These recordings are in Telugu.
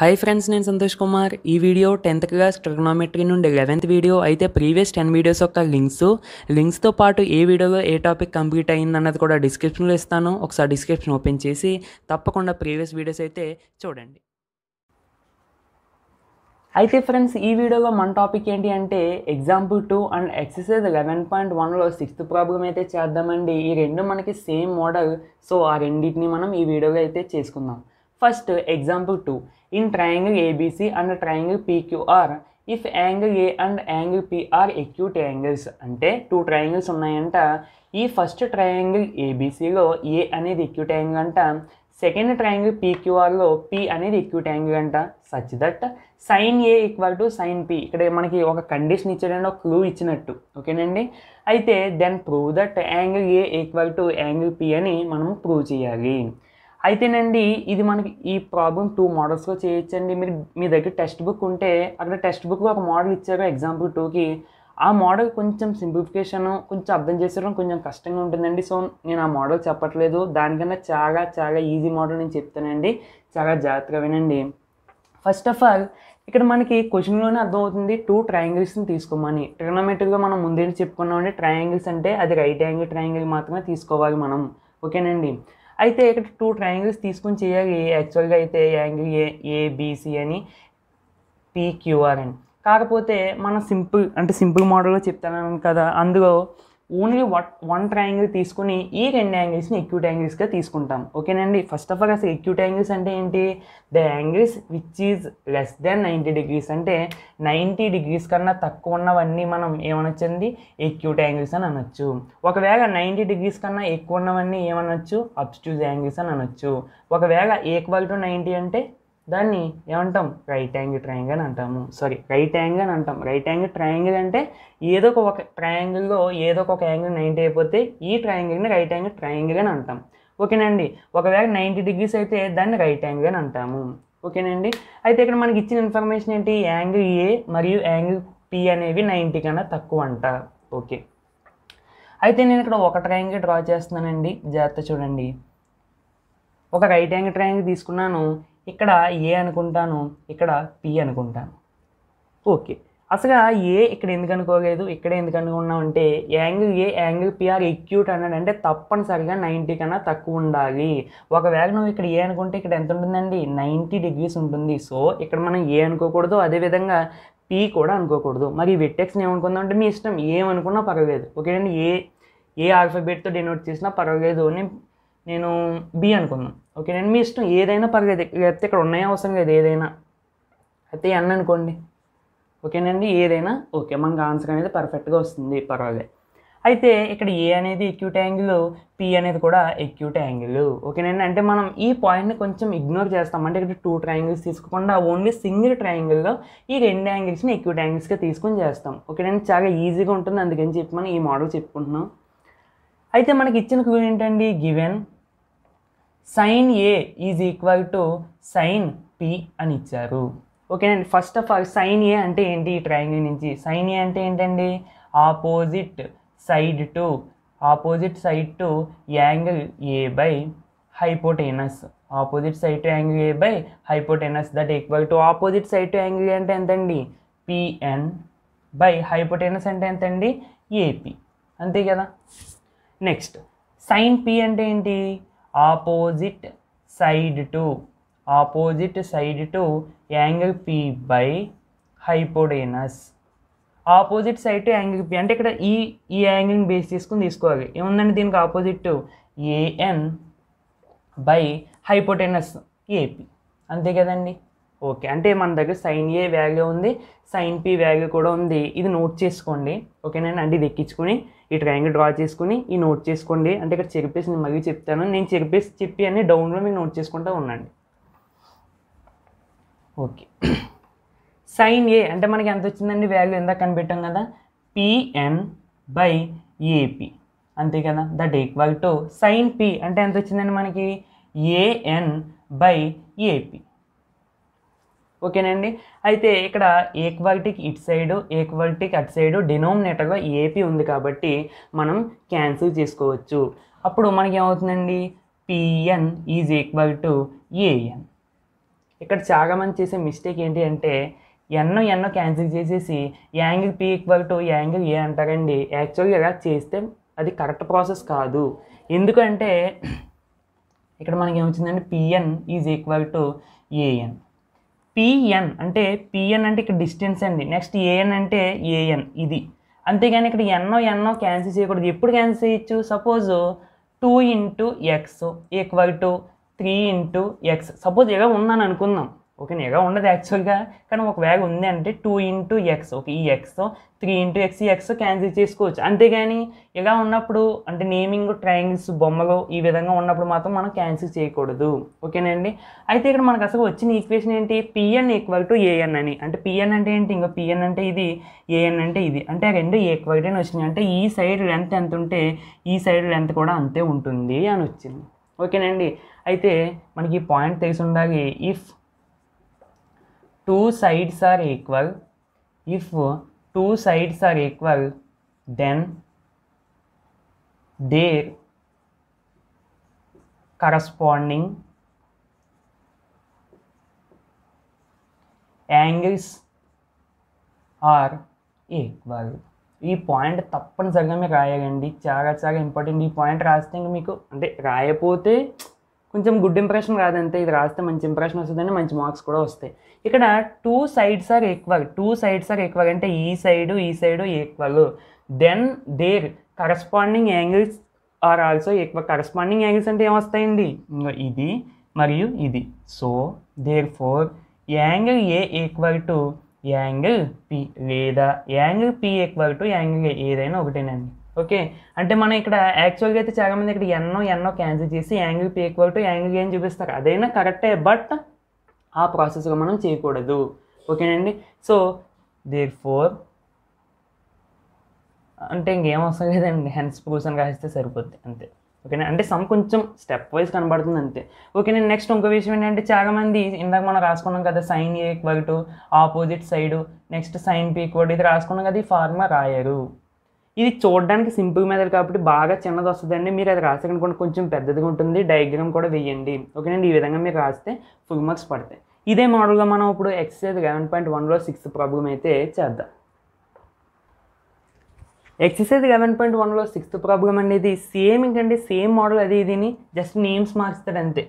హాయ్ ఫ్రెండ్స్ నేను సంతోష్ కుమార్ ఈ వీడియో టెన్త్ క్లాస్ ట్రిగ్నోమెట్రీ నుండి లెవెన్త్ వీడియో అయితే ప్రీవియస్ టెన్ వీడియోస్ యొక్క లింక్స్ లింక్స్తో పాటు ఏ వీడియోలో ఏ టాపిక్ కంప్లీట్ అయిందన్నది కూడా డిస్క్రిప్షన్లో ఇస్తాను ఒకసారి డిస్క్రిప్షన్ ఓపెన్ చేసి తప్పకుండా ప్రీవియస్ వీడియోస్ అయితే చూడండి అయితే ఫ్రెండ్స్ ఈ వీడియోలో మన టాపిక్ ఏంటి అంటే example two and exercise eleven point వన్లో సిక్స్త్ ప్రాబ్లం అయితే చేద్దామండి ఈ రెండు మనకి సేమ్ మోడల్ సో ఆ రెండింటిని మనం ఈ వీడియోలో అయితే చేసుకుందాం first example two in triangle ABC and triangle PQR. If angle A and angle P are acute angles అంటే టూ ట్రయాంగిల్స్ ఉన్నాయంట ఈ ఫస్ట్ ట్రయాంగిల్ ఏబీసీలో ఏ అనేది ఎక్యూట్ యాంగిల్ అంట సెకండ్ ట్రయాంగిల్ పీక్యూఆర్లో పి అనేది ఎక్యూట్ యాంగిల్ అంట such that sine A equal to sine P ఇక్కడ మనకి ఒక కండిషన్ ఇచ్చాడంటే ఒక క్లూ ఇచ్చినట్టు ఓకేనండి అయితే then prove that angle A equal to angle P అని మనం ప్రూవ్ చేయాలి అయితేనండి ఇది మనకి ఈ ప్రాబ్లం టూ మోడల్స్లో చేయొచ్చండి మీరు మీ దగ్గర టెక్స్ట్ బుక్ ఉంటే అక్కడ టెక్స్ట్ బుక్ ఒక మోడల్ ఇచ్చారు ఎగ్జాంపుల్ టూకి ఆ మోడల్ కొంచెం సింప్లిఫికేషన్ కొంచెం అర్థం చేసుకోవడం కొంచెం కష్టంగా ఉంటుందండి సో నేను ఆ మోడల్ చెప్పట్లేదు దానికన్నా చాలా చాలా ఈజీ మోడల్ నేను చెప్తానండి చాలా జాగ్రత్తగా వినండి ఫస్ట్ ఆఫ్ ఆల్ ఇక్కడ మనకి క్వశ్చన్లోనే అర్థమవుతుంది టూ ట్రయాంగిల్స్ని తీసుకోమని ట్రిగనోమెట్రిక్గా మనం ముందే చెప్పుకున్నామండి ట్రయాంగిల్స్ అంటే అది రైట్ యాంగిల్ ట్రయాంగిల్ మాత్రమే తీసుకోవాలి మనం ఓకేనండి అయితే ఇక్కడ టూ ట్రయాంగిల్స్ తీసుకుని చేయాలి యాక్చువల్గా అయితే యాంగిల్ ఏ ఏబిసి అని పీక్యూఆర్ అని కాకపోతే మనం సింపుల్ అంటే సింపుల్ మోడల్లో చెప్తాను కదా అందులో ఓన్లీ వన్ ట్రయాంగిల్ తీసుకుని ఈ రెండు యాంగిల్స్ని ఎక్యూట్ యాంగిల్స్గా తీసుకుంటాం ఓకేనండి ఫస్ట్ ఆఫ్ ఆల్ అసలు ఎక్యూట్ యాంగిల్స్ అంటే ఏంటి the angles which is less than ninety degrees అంటే నైంటీ డిగ్రీస్ కన్నా తక్కువ ఉన్నవన్నీ మనం ఏమనొచ్చండి ఎక్యూట్ యాంగిల్స్ అని అనొచ్చు ఒకవేళ నైంటీ డిగ్రీస్ కన్నా ఎక్కువ ఉన్నవన్నీ ఏమనొచ్చు అబ్స్ట్యూజ్ యాంగిల్స్ అని అనొచ్చు ఒకవేళ ఈక్వల్ టు నైంటీ అంటే దాన్ని ఏమంటాం రైట్ యాంగిల్ ట్రయాంగిల్ అని అంటాము సారీ రైట్ యాంగిల్ అని అంటాం రైట్ యాంగిల్ ట్రయాంగిల్ అంటే ఏదో ఒక ట్రయాంగిల్లో ఏదో ఒక యాంగిల్ నైంటీ అయిపోతే ఈ ట్రయాంగిల్ని రైట్ యాంగిల్ ట్రయాంగిల్ అని అంటాం ఓకేనండి ఒకవేళ నైంటీ డిగ్రీస్ అయితే దాన్ని రైట్ యాంగిల్ అని అంటాము ఓకేనండి అయితే ఇక్కడ మనకి ఇచ్చిన ఇన్ఫర్మేషన్ ఏంటి యాంగిల్ ఏ మరియు యాంగిల్ పి అనేవి నైంటీ కన్నా తక్కువ అంట ఓకే అయితే నేను ఇక్కడ ఒక ట్రయాంగిల్ డ్రా చేస్తున్నానండి జాగ్రత్త చూడండి ఒక రైట్ యాంగిల్ ట్రయాంగిల్ తీసుకున్నాను ఇక్కడ ఏ అనుకుంటాను ఇక్కడ పి అనుకుంటాను ఓకే అసలు ఏ ఇక్కడ ఎందుకు అనుకోలేదు ఇక్కడ ఎందుకు అంటే angle A angle P are acute అన్నాడు అంటే తప్పనిసరిగా నైంటీ కన్నా తక్కువ ఉండాలి ఒకవేళ నువ్వు ఇక్కడ ఏ అనుకుంటే ఇక్కడ ఎంత ఉంటుందండి నైంటీ డిగ్రీస్ ఉంటుంది సో ఇక్కడ మనం ఏ అనుకోకూడదు అదేవిధంగా పి కూడా అనుకోకూడదు మరి ఈ విట్టెక్స్ని ఏమనుకుందాం అంటే మీ ఇష్టం ఏమనుకున్నా పర్వాలేదు ఓకే అండి ఏ ఏ ఆల్ఫాబెట్తో డినోట్ చేసినా పర్వాలేదు నేను నేను బి అనుకుందాం ఓకే నేను మీ ఇష్టం ఏదైనా పర్లేదు లేకపోతే ఇక్కడ ఉన్నాయో అవసరం లేదు ఏదైనా అయితే ఎన్ అనుకోండి ఓకేనండి ఏదైనా ఓకే మనకు ఆన్సర్ అనేది పర్ఫెక్ట్గా వస్తుంది పర్వాలేదు అయితే ఇక్కడ ఏ అనేది ఎక్యూట్ యాంగిల్ పి అనేది కూడా ఎక్యూట్ యాంగిల్ ఓకేనండి అంటే మనం ఈ పాయింట్ని కొంచెం ఇగ్నోర్ చేస్తాం అంటే ఇక్కడ టూ ట్రయాంగిల్స్ తీసుకోకుండా ఓన్లీ సింగిల్ ట్రయాంగిల్లో ఈ రెండు యాంగిల్స్ని ఎక్యూట్ యాంగిల్స్గా తీసుకొని చేస్తాం ఓకేనండి చాలా ఈజీగా ఉంటుంది అందుకని చెప్పి మనం ఈ మోడల్ చెప్పుకుంటున్నాం అయితే మనకి ఇచ్చిన క్వీన్ ఏంటండి given sine A is equal to sine P అని ఇచ్చారు ఓకేనండి first of all sine A అంటే ఏంటి ఈ ట్రయాంగిల్ నుంచి సైన్ ఏ అంటే ఏంటండి opposite side to opposite side to angle A by hypotenuse opposite side to angle A by hypotenuse that equal to opposite side to angle అంటే ఎంతండి పిఎన్ బై హైపోటేనస్ అంటే ఎంతండి ఏపీ అంతే కదా నెక్స్ట్ సైన్ పి అంటే ఏంటి opposite side to opposite side to angle P by hypotenuse opposite side to angle P అంటే ఇక్కడ ఈ ఈ యాంగిల్ని బేస్ చేసుకుని తీసుకోవాలి ఏముందండి దీనికి opposite to AN by hypotenuse AP అంతే కదండి ఓకే అంటే మన దగ్గర సైన్ ఏ వ్యాల్యూ ఉంది సైన్ పి వ్యాల్యూ కూడా ఉంది ఇది నోట్ చేసుకోండి ఓకేనండి అంటే ఇది ఎక్కించుకుని ఈ ట్రయాంగిల్ డ్రా చేసుకుని ఈ నోట్ చేసుకోండి అంటే ఇక్కడ చెరిపేసి నేను మళ్ళీ చెప్తాను నేను చెరిపేసి చెప్పి అన్ని డౌన్లో మీకు నోట్ చేసుకుంటూ ఉండండి ఓకే సైన్ ఏ అంటే మనకి ఎంత వచ్చిందండి వాల్యూ ఎంత కనిపెట్టాం కదా పిఎన్ బై ఏపి అంతే కదా that equal to sine P అంటే ఎంత వచ్చిందండి మనకి ఏఎన్ బై ఏపీ ఓకేనండి అయితే ఇక్కడ ఈక్వాలిటీకి ఇట్ సైడు ఈక్వాలిటీకి అటు సైడు డినోమినేటర్లో ఏపీ ఉంది కాబట్టి మనం క్యాన్సిల్ చేసుకోవచ్చు అప్పుడు మనకేమవుతుందండి PN is equal to AN ఇక్కడ చాలామంది చేసే మిస్టేక్ ఏంటి అంటే ఎన్నో ఎన్నో క్యాన్సిల్ చేసేసి angle P equal to angle A అంటారండి యాక్చువల్గా ఎలా చేస్తే అది కరెక్ట్ ప్రాసెస్ కాదు ఎందుకంటే ఇక్కడ మనకి ఏమొచ్చిందంటే PN is equal to AN PN అంటే పిఎన్ అంటే ఇక్కడ డిస్టెన్స్ అండి నెక్స్ట్ ఏఎన్ అంటే ఏఎన్ ఇది అంతేగాని ఇక్కడ ఎన్నో ఎన్నో క్యాన్సిల్ చేయకూడదు ఎప్పుడు క్యాన్సిల్ చేయొచ్చు suppose two into X equal to three into X suppose ఏదో ఉన్నాను అనుకుందాం ఓకే నిఘా ఉండదు యాక్చువల్గా కానీ ఒక వేగ ఉంది అంటే టూ ఇంటూ ఎక్స్ ఓకే ఈ ఎక్స్ త్రీ ఇంటూ ఎక్స్ ఈ ఎక్స్ క్యాన్సిల్ చేసుకోవచ్చు అంతేగాని ఇలా ఉన్నప్పుడు అంటే నేమింగ్ ట్రయాంగిల్స్ బొమ్మలు ఈ విధంగా ఉన్నప్పుడు మాత్రం మనం క్యాన్సిల్ చేయకూడదు ఓకేనండి అయితే ఇక్కడ మనకు అసలు వచ్చిన ఈక్వేషన్ ఏంటి పిఎన్ ఈక్వల్ టు ఏఎన్ అని అంటే పిఎన్ అంటే ఏంటి ఇంకా పిఎన్ అంటే ఇది ఏఎన్ అంటే ఇది అంటే రెండు ఈక్వల్ అని వచ్చినాయి అంటే ఈ సైడ్ లెంత్ ఎంత ఉంటే ఈ సైడ్ లెంత్ కూడా అంతే ఉంటుంది అని వచ్చింది ఓకేనండి అయితే మనకి ఈ పాయింట్ తెలిసి ఉండాలి if two sides are equal if two sides are equal then their corresponding angles are equal ఈ పాయింట్ తప్పనిసరిగా మీరు రాయాలండి చాలా చాలా ఇంపార్టెంట్ ఈ పాయింట్ రాస్తే ఇంకా మీకు అంటే రాయపోతే కొంచెం గుడ్ ఇంప్రెషన్ రాదంటే ఇది రాస్తే మంచి ఇంప్రెషన్ వస్తుందని మంచి మార్క్స్ కూడా వస్తాయి ఇక్కడ two sides are equal two sides are equal అంటే ఈ సైడు ఈ side equal then their corresponding angles are also equal corresponding angles అంటే ఏమొస్తాయండి ఇది మరియు ఇది so therefore angle A equal to angle P లేదా angle P equal to angle A ఏదైనా ఒకటేనండి ఓకే అంటే మనం ఇక్కడ యాక్చువల్గా అయితే చాలా మంది ఇక్కడ ఎన్నో ఎన్నో క్యాన్సిల్ చేసి angle P equal to angle ఏం చూపిస్తారు అదైనా కరెక్టే బట్ ఆ ప్రాసెస్గా మనం చేయకూడదు ఓకేనండి సో దేర్ ఫోర్ అంటే ఇంకేం అవసరం లేదండి హెన్స్ ప్రూఫ్స్ రాస్తే సరిపోద్ది అంతే ఓకేనా అంటే సమ్ కొంచెం స్టెప్ వైజ్ కనబడుతుంది అంతే ఓకే నేను నెక్స్ట్ ఇంకో విషయం ఏంటంటే చాలామంది ఇందాక మనం రాసుకున్నాం కదా sine equal to opposite side next sine P equal ఇది రాసుకున్నాం కదా ఈ ఫార్మా రాయరు ఇది చూడడానికి సింపుల్ మెథడ్ కాబట్టి బాగా చిన్నది వస్తుందండి మీరు అది రాసేకనుకోండి కొంచెం పెద్దదిగా ఉంటుంది డయాగ్రామ్ కూడా వేయండి అండి ఈ విధంగా మీరు రాస్తే ఫుల్ మార్క్స్ పడతాయి ఇదే మోడల్గా మనం ఇప్పుడు ఎక్సర్సైజ్ లెవెన్ పాయింట్ వన్లో సిక్స్త్ ప్రాబ్లం అయితే చేద్దాం ఎక్సర్సైజ్ లెవెన్ పాయింట్ వన్లో సిక్స్త్ ప్రాబ్లం అనేది సేమ్ ఇంకండి సేమ్ మోడల్ అది ఇదిని జస్ట్ నేమ్స్ మార్చుతాడు అంతే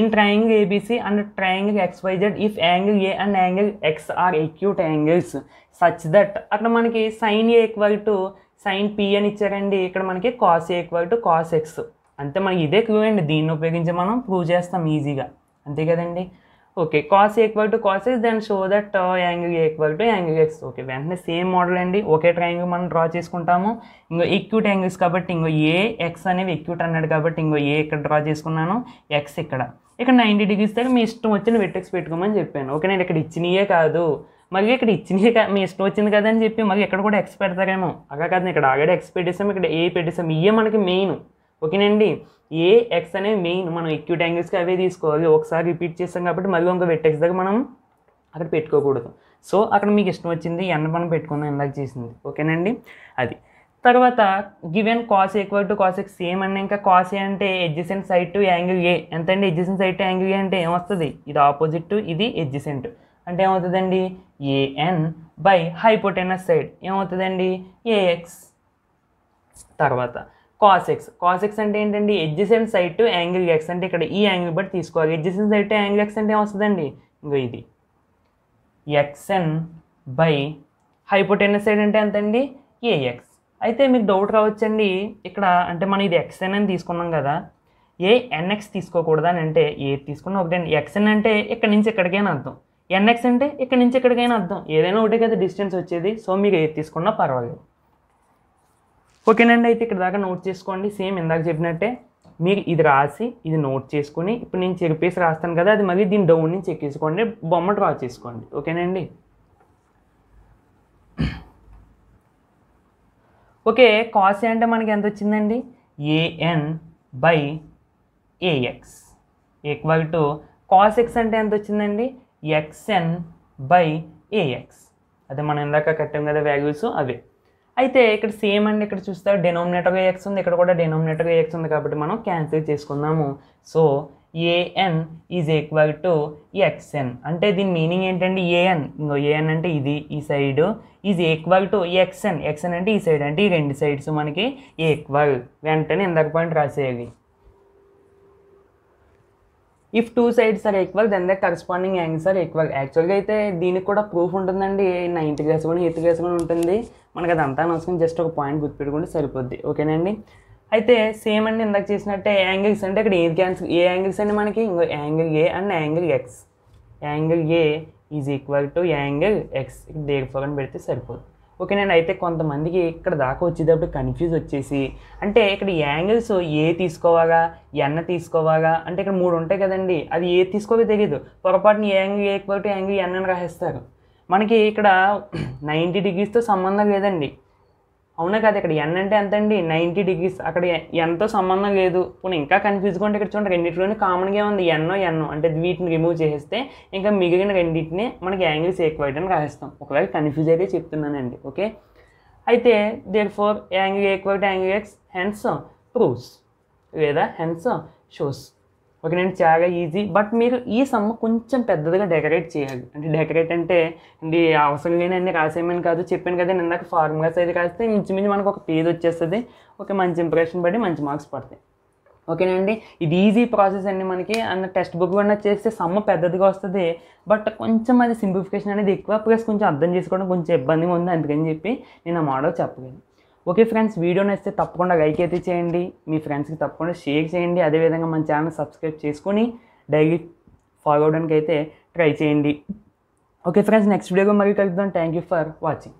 in triangle ABC and triangle XYZ if angle A and angle X are acute angles such that అక్కడ మనకి sine A equal to sine P అని ఇచ్చారండి ఇక్కడ మనకి cos equal to cos X అంతే మనకి ఇదే క్యూ అండి దీన్ని ఉపయోగించి మనం ప్రూవ్ చేస్తాం ఈజీగా అంతే కదండి okay cos equal to cos X then show that angle equal to angle X okay వెంటనే సేమ్ మోడల్ అండి ఒకే ట్రయాంగిల్ మనం డ్రా చేసుకుంటాము ఇంకో ఎక్యూట్ యాంగిల్స్ కాబట్టి ఇంకో ఏ ఎక్స్ అనేవి ఎక్యూట్ అన్నాడు కాబట్టి ఇంకో ఏ ఇక్కడ డ్రా చేసుకున్నాను ఎక్స్ ఇక్కడ ఇక్కడ నైంటీ డిగ్రీస్ దగ్గర మీ ఇష్టం వచ్చిన వెట్టెక్స్ పెట్టుకోమని చెప్పాను ఓకే నేను ఇక్కడ ఇచ్చినయే కాదు మరి ఇక్కడ ఇచ్చింది మీ ఇష్టం వచ్చింది కదా అని చెప్పి మరి ఇక్కడ కూడా ఎక్స్ పెడతారేమో అలా కాదు ఇక్కడ ఆల్రెడీ ఎక్స్ పెట్టేసాం ఇక్కడ ఏ పెట్టేసాం ఇవే మనకి మెయిన్ ఓకేనండి ఏ ఎక్స్ అనేవి మెయిన్ మనం ఎక్యూట్ యాంగిల్స్కి అవే తీసుకోవాలి ఒకసారి రిపీట్ చేస్తాం కాబట్టి మళ్ళీ ఒక వెట్టెక్స్ దగ్గర మనం అక్కడ పెట్టుకోకూడదు సో అక్కడ మీకు ఇష్టం వచ్చింది ఎన్న మనం పెట్టుకుందాం ఇందాక చేసింది ఓకేనండి అది తర్వాత given cos equal to cos X same అండి ఇంకా కాస్ ఏ అంటే adjacent side to angle A ఎంత అండి adjacent side to angle A అంటే ఏమొస్తుంది ఇది ఆపోజిట్ టు ఇది ఎడ్జిసెంట్ అంటే ఏమవుతుందండి ఏఎన్ బై హైపోటెనస్ సైడ్ ఏమవుతుందండి ఏఎక్స్ తర్వాత కాస్ ఎక్స్ అంటే ఏంటండి adjacent side to angle X అంటే ఇక్కడ ఈ యాంగిల్ బట్టి తీసుకోవాలి adjacent side to angle X అంటే ఏమొస్తుందండి ఇంకో ఇది ఎక్స్ఎన్ బై హైపోటెనస్ సైడ్ అంటే ఎంతండి ఏఎక్స్ అయితే మీకు డౌట్ రావచ్చండి ఇక్కడ అంటే మనం ఇది ఎక్స్ఎన్ అని తీసుకున్నాం కదా ఏ ఎన్ఎక్స్ తీసుకోకూడదని అంటే ఏ తీసుకున్నా ఒకటండి ఎక్స్ఎన్ అంటే ఇక్కడ నుంచి ఇక్కడికే అర్థం ఎన్ఎక్స్ అంటే ఇక్కడ నుంచి ఎక్కడికైనా అర్థం ఏదైనా ఒకటే కదా డిస్టెన్స్ వచ్చేది సో మీకు ఏది తీసుకున్నా పర్వాలేదు ఓకేనండి అయితే ఇక్కడ దాకా నోట్ చేసుకోండి సేమ్ ఇందాక చెప్పినట్టే మీరు ఇది రాసి ఇది నోట్ చేసుకుని ఇప్పుడు నేను చెప్పేసి రాస్తాను కదా అది మళ్ళీ దీని డౌన్ నుంచి ఎక్కేసుకోండి బొమ్మ డ్రా చేసుకోండి ఓకేనండి ఓకే కాస్ అంటే మనకి ఎంత వచ్చిందండి AN by AX equal to cos X అంటే ఎంత వచ్చిందండి ఎక్స్ఎన్ బై ఏఎక్స్ అదే మనం ఇందాక కట్టాం కదా వాల్యూస్ అవే అయితే ఇక్కడ సేమ్ అండి ఇక్కడ చూస్తే డెనోమినేటర్గా ఎక్స్ ఉంది ఇక్కడ కూడా డెనోమినేటర్గా ఎక్స్ ఉంది కాబట్టి మనం క్యాన్సిల్ చేసుకుందాము so AN is equal to XN అంటే దీని మీనింగ్ ఏంటంటే ఏఎన్ ఇంకో ఏఎన్ అంటే ఇది ఈ side is equal to XN XN అంటే ఈ సైడ్ అంటే ఈ రెండు సైడ్స్ మనకి ఈక్వల్ వెంటనే ఇందాక పాయింట్ రాసేయాలి if two sides are equal then the corresponding angles are equal యాక్చువల్గా అయితే దీనికి కూడా ప్రూఫ్ ఉంటుందండి నైన్త్ క్లాస్ కూడా ఎయిత్ క్లాస్ కూడా ఉంటుంది మనకు అదంతా అనవసరం జస్ట్ ఒక పాయింట్ గుర్తుపెట్టుకుంటే సరిపోద్ది ఓకేనండి అయితే సేమ్ అండి ఇందాక చేసినట్టే యాంగిల్స్ అంటే ఇక్కడ ఏ క్యాన్సిల్ ఏ యాంగిల్స్ అండి మనకి ఇంకో angle A and angle X angle A is equal to angle X therefore అని పెడితే సరిపోదు ఓకే నేను అయితే కొంతమందికి ఇక్కడ దాకా వచ్చేటప్పుడు కన్ఫ్యూజ్ వచ్చేసి అంటే ఇక్కడ యాంగిల్స్ ఏ తీసుకోవాగా ఎన్న తీసుకోవాగా అంటే ఇక్కడ మూడు ఉంటాయి కదండి అది ఏ తీసుకోవో తెలియదు పొరపాటుని యాంగిల్ ఏ కాబట్టి యాంగిల్ ఎన్నని రాసేస్తారు మనకి ఇక్కడ నైంటీ డిగ్రీస్తో సంబంధం లేదండి అవునా కాదు ఇక్కడ ఎన్ అంటే ఎంత అండి నైంటీ డిగ్రీస్ అక్కడ ఎంతో సంబంధం లేదు పోనీ ఇంకా కన్ఫ్యూజ్గా ఉంటే ఇక్కడ చూడండి రెండింటిలోనే కామన్గా ఉంది ఎన్నో ఎన్నో అంటే వీటిని రిమూవ్ చేసేస్తే ఇంకా మిగిలిన రెండింటిని మనకి యాంగిల్స్ ఎక్కువ అని రాస్తాం ఒకవేళ కన్ఫ్యూజ్ అయితే చెప్తున్నానండి ఓకే అయితే therefore angle equate angle X hence proves లేదా హెన్స్ షోస్ ఓకేనండి చాలా ఈజీ బట్ మీరు ఈ సమ్మ కొంచెం పెద్దదిగా డెకరేట్ చేయాలి అంటే డెకరేట్ అంటే అండి అవసరం లేని రాసేయమని కాదు చెప్పాను కదా ఇందాక ఫార్ములాస్ అయితే రాస్తే మించుమించు మనకు ఒక పేజ్ వచ్చేస్తుంది ఓకే మంచి ఇంప్రెషన్ పడి మంచి మార్క్స్ పడతాయి ఓకేనండి ఇది ఈజీ ప్రాసెస్ అండి మనకి అన్న టెక్స్ట్ బుక్ కూడా చేస్తే సమ్మ పెద్దదిగా వస్తుంది బట్ కొంచెం అది సింప్లిఫికేషన్ అనేది ఎక్కువ ప్లస్ కొంచెం అర్థం చేసుకోవడం కొంచెం ఇబ్బందిగా ఉంది అందుకని చెప్పి నేను ఆ మోడల్ చెప్పగలను ఓకే ఫ్రెండ్స్ వీడియో నచ్చితే తప్పకుండా లైక్ అయితే చేయండి మీ ఫ్రెండ్స్కి తప్పకుండా షేర్ చేయండి అదేవిధంగా మన ఛానల్ సబ్స్క్రైబ్ చేసుకుని డైలీ ఫాలో అవడానికి అయితే ట్రై చేయండి ఓకే ఫ్రెండ్స్ నెక్స్ట్ వీడియోగా మరీ కలుద్దాం థ్యాంక్ యూ ఫర్ వాచింగ్